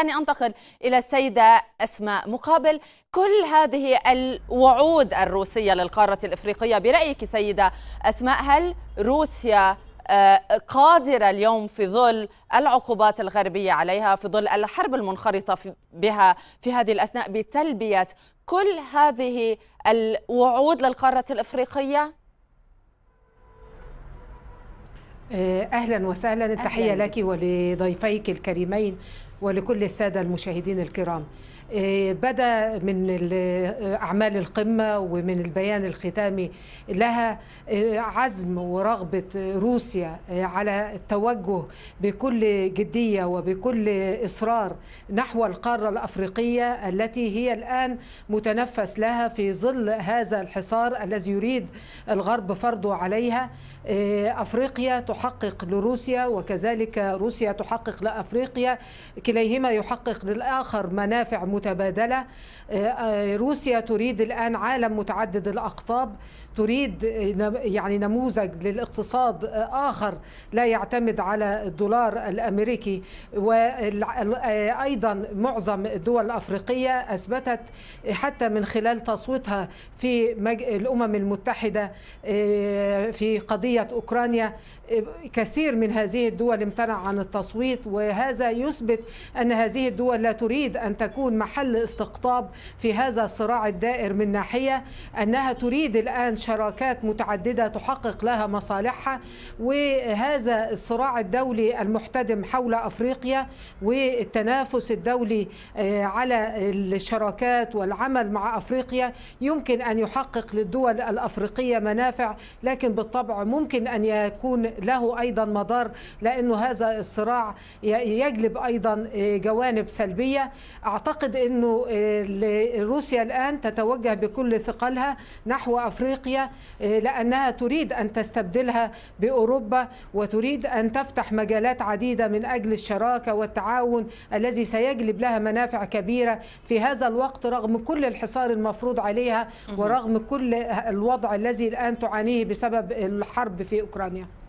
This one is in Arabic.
دعني أنتقل إلى السيدة أسماء مقابل كل هذه الوعود الروسية للقارة الإفريقية برأيك سيدة أسماء هل روسيا آه، قادرة اليوم في ظل العقوبات الغربية عليها في ظل الحرب المنخرطة بها في هذه الأثناء بتلبية كل هذه الوعود للقارة الإفريقية؟ آه، اهلا وسهلا التحيه لك ولضيفيك الكريمين ولكل السادة المشاهدين الكرام إيه، بدا من اعمال القمه ومن البيان الختامي لها إيه، عزم ورغبه روسيا إيه، على التوجه بكل جديه وبكل اصرار نحو القاره الافريقيه التي هي الان متنفس لها في ظل هذا الحصار الذي يريد الغرب فرضه عليها افريقيا تحقق لروسيا وكذلك روسيا تحقق لافريقيا كليهما يحقق للآخر منافع متبادلة آه، آه، روسيا تريد الآن عالم متعدد الأقطاب تريد آه، يعني نموذج للاقتصاد آخر لا يعتمد على الدولار الأمريكي وأيضا معظم الدول الأفريقية أثبتت حتى من خلال تصويتها في الأمم المتحدة في قضية أوكرانيا كثير من هذه الدول امتنع عن التصويت وهذا يثبت أن هذه الدول لا تريد أن تكون محل استقطاب في هذا الصراع الدائر من ناحية أنها تريد الآن شراكات متعددة تحقق لها مصالحها وهذا الصراع الدولي المحتدم حول أفريقيا والتنافس الدولي آه، على الشراكات والعمل مع أفريقيا يمكن أن يحقق للدول الأفريقية منافع لكن بالطبع ممكن أن يكون له أيضا مضار لأنه هذا الصراع يجلب أيضا آه، جوانب سلبيه اعتقد انه آه، روسيا الان تتوجه بكل ثقلها نحو افريقيا آه، لانها تريد ان تستبدلها باوروبا وتريد ان تفتح مجالات عديده من اجل الشراكه والتعاون الذي سيجلب لها منافع كبيره في هذا الوقت رغم كل الحصار المفروض عليها ورغم كل الوضع الذي الان تعانيه بسبب الحرب في اوكرانيا